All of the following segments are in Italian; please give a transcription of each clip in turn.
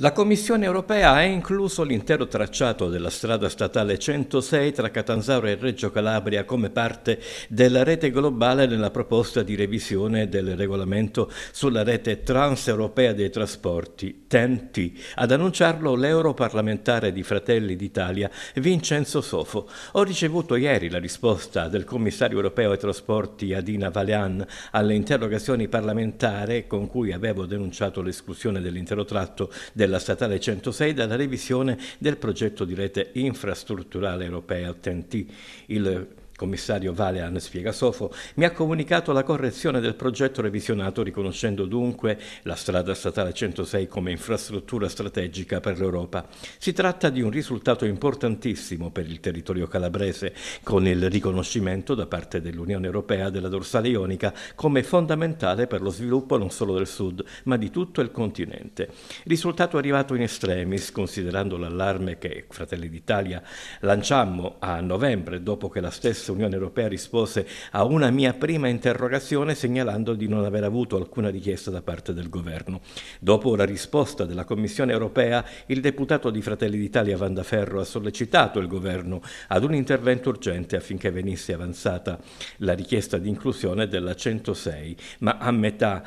La Commissione europea ha incluso l'intero tracciato della strada statale 106 tra Catanzaro e Reggio Calabria come parte della rete globale nella proposta di revisione del regolamento sulla rete transeuropea dei trasporti, TEN-T. Ad annunciarlo l'europarlamentare di Fratelli d'Italia Vincenzo Sofo. Ho ricevuto ieri la risposta del commissario europeo ai trasporti Adina Valean alle interrogazioni parlamentari con cui avevo denunciato l'esclusione dell'intero tratto del della Statale 106 dalla revisione del progetto di rete infrastrutturale europea TNT. Il commissario Valean, spiega Sofo, mi ha comunicato la correzione del progetto revisionato riconoscendo dunque la strada statale 106 come infrastruttura strategica per l'Europa. Si tratta di un risultato importantissimo per il territorio calabrese, con il riconoscimento da parte dell'Unione Europea della dorsale ionica come fondamentale per lo sviluppo non solo del sud, ma di tutto il continente. Risultato arrivato in estremis, considerando l'allarme che Fratelli d'Italia lanciammo a novembre dopo che la stessa stessa Unione Europea rispose a una mia prima interrogazione segnalando di non aver avuto alcuna richiesta da parte del governo. Dopo la risposta della Commissione Europea, il deputato di Fratelli d'Italia Vandaferro ha sollecitato il governo ad un intervento urgente affinché venisse avanzata la richiesta di inclusione della 106, ma a metà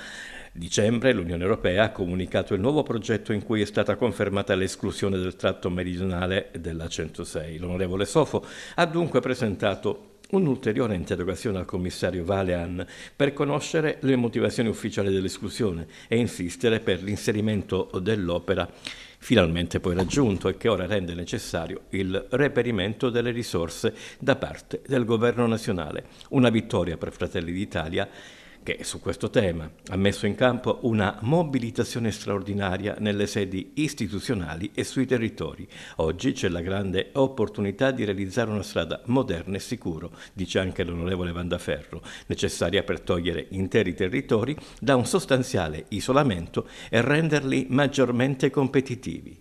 dicembre l'Unione Europea ha comunicato il nuovo progetto in cui è stata confermata l'esclusione del tratto meridionale della 106. L'onorevole Sofo ha dunque presentato un'ulteriore interrogazione al commissario Valean per conoscere le motivazioni ufficiali dell'esclusione e insistere per l'inserimento dell'opera finalmente poi raggiunto e che ora rende necessario il reperimento delle risorse da parte del governo nazionale. Una vittoria per Fratelli d'Italia che su questo tema ha messo in campo una mobilitazione straordinaria nelle sedi istituzionali e sui territori. Oggi c'è la grande opportunità di realizzare una strada moderna e sicura, dice anche l'onorevole Vandaferro, necessaria per togliere interi territori da un sostanziale isolamento e renderli maggiormente competitivi.